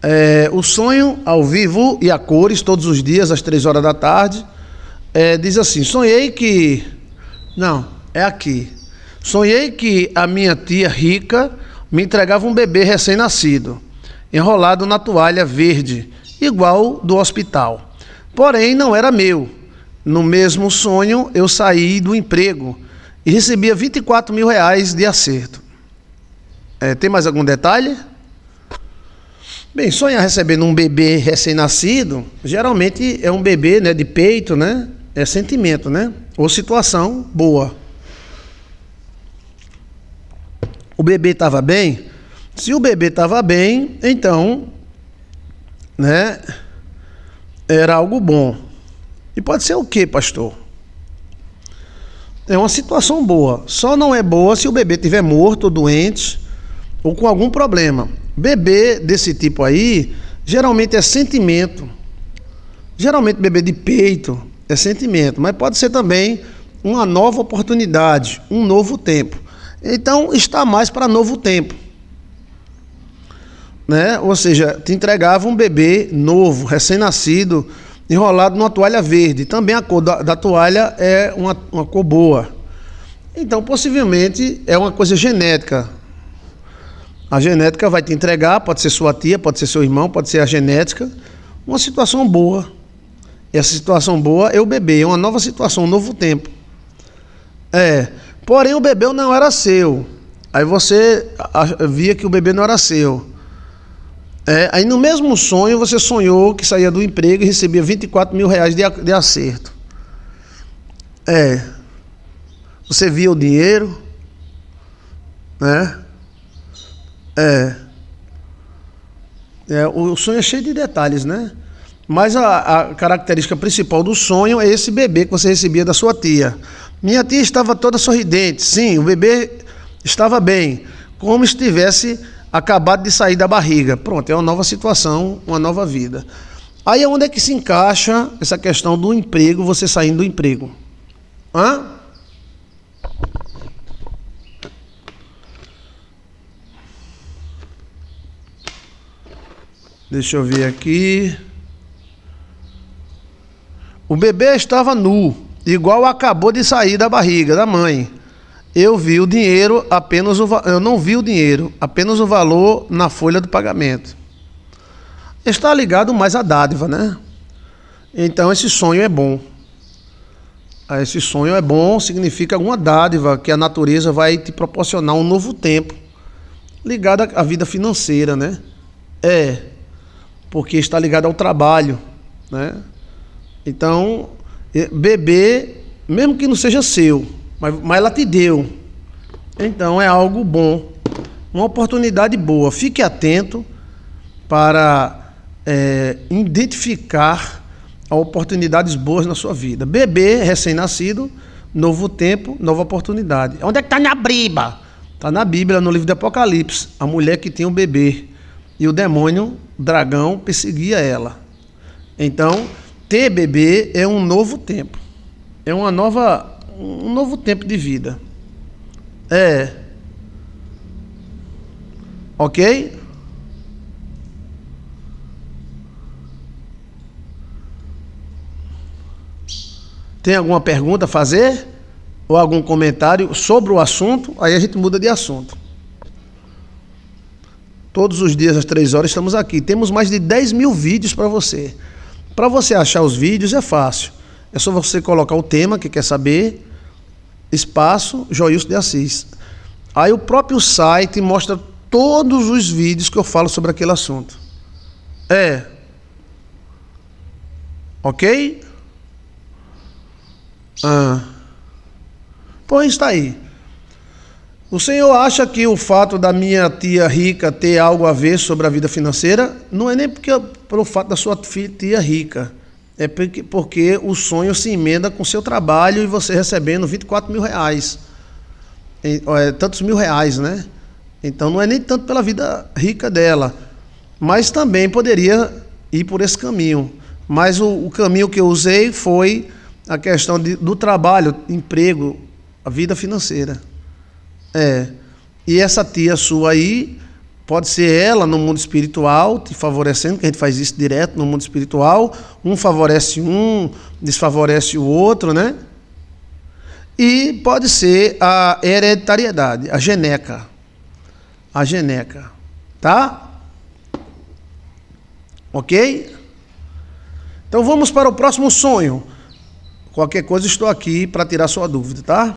É, o sonho ao vivo e a cores, todos os dias, às três horas da tarde. É, diz assim: sonhei que. Não, é aqui. Sonhei que a minha tia rica me entregava um bebê recém-nascido, enrolado na toalha verde, igual do hospital. Porém, não era meu. No mesmo sonho, eu saí do emprego e recebia 24 mil reais de acerto. É, tem mais algum detalhe? Bem, sonhar recebendo um bebê recém-nascido, geralmente é um bebê né, de peito, né? É sentimento, né? Ou situação boa. O bebê estava bem? Se o bebê estava bem, então, né? Era algo bom. E pode ser o que, pastor? É uma situação boa. Só não é boa se o bebê estiver morto, doente ou com algum problema. Bebê desse tipo aí, geralmente é sentimento. Geralmente bebê de peito é sentimento, mas pode ser também uma nova oportunidade, um novo tempo. Então está mais para novo tempo. Né? Ou seja, te entregava um bebê novo, recém-nascido, enrolado numa toalha verde. Também a cor da, da toalha é uma, uma cor boa. Então, possivelmente, é uma coisa genética. A genética vai te entregar, pode ser sua tia, pode ser seu irmão, pode ser a genética. Uma situação boa. Essa situação boa é o bebê, é uma nova situação, um novo tempo. É. Porém, o bebê não era seu. Aí você via que o bebê não era seu. É, aí no mesmo sonho você sonhou que saía do emprego e recebia 24 mil reais de, de acerto. É. Você via o dinheiro, né? É. é. O sonho é cheio de detalhes, né? Mas a, a, característica principal do sonho é esse bebê que você recebia da sua tia. Minha tia estava toda sorridente. Sim, o bebê estava bem, como estivesse acabado de sair da barriga. Pronto, é uma nova situação, uma nova vida. Aí é onde é que se encaixa essa questão do emprego, você saindo do emprego? Hã? Deixa eu ver aqui. O bebê estava nu, igual acabou de sair da barriga da mãe. Eu vi o dinheiro, apenas o eu não vi o dinheiro, apenas o valor na folha do pagamento. Está ligado mais à dádiva, né? Então esse sonho é bom. Ah, esse sonho é bom, significa alguma dádiva que a natureza vai te proporcionar um novo tempo ligado à vida financeira, né? É, porque está ligado ao trabalho, né? Então, beber, mesmo que não seja seu, mas, mas ela te deu. Então é algo bom, uma oportunidade boa. Fique atento para é, identificar oportunidades boas na sua vida. Beber recém-nascido, novo tempo, nova oportunidade. Onde é que está na Bíblia? Está na Bíblia, no livro do Apocalipse. A mulher que tem um bebê e o demônio dragão perseguia ela. Então, ter bebê é um novo tempo. É uma nova um novo tempo de vida. É. OK? Tem alguma pergunta a fazer? Ou algum comentário sobre o assunto? Aí a gente muda de assunto. Todos os dias às três horas estamos aqui. Temos mais de 10 mil vídeos para você. Para você achar os vídeos é fácil. É só você colocar o tema que quer saber, espaço Joilson de Assis. Aí o próprio site mostra todos os vídeos que eu falo sobre aquele assunto. É. Ok? Ah. Pois está aí. O senhor acha que o fato da minha tia rica ter algo a ver sobre a vida financeira? Não é nem porque, pelo fato da sua tia rica. É porque, porque o sonho se emenda com seu trabalho e você recebendo 24 mil reais. É, tantos mil reais, né? Então não é nem tanto pela vida rica dela. Mas também poderia ir por esse caminho. Mas o, o caminho que eu usei foi a questão de, do trabalho, emprego, a vida financeira. É. E essa tia sua aí, pode ser ela no mundo espiritual, te favorecendo, que a gente faz isso direto no mundo espiritual. Um favorece um, desfavorece o outro, né? E pode ser a hereditariedade, a geneca. A geneca. Tá? Ok? Então vamos para o próximo sonho. Qualquer coisa, estou aqui para tirar sua dúvida, tá?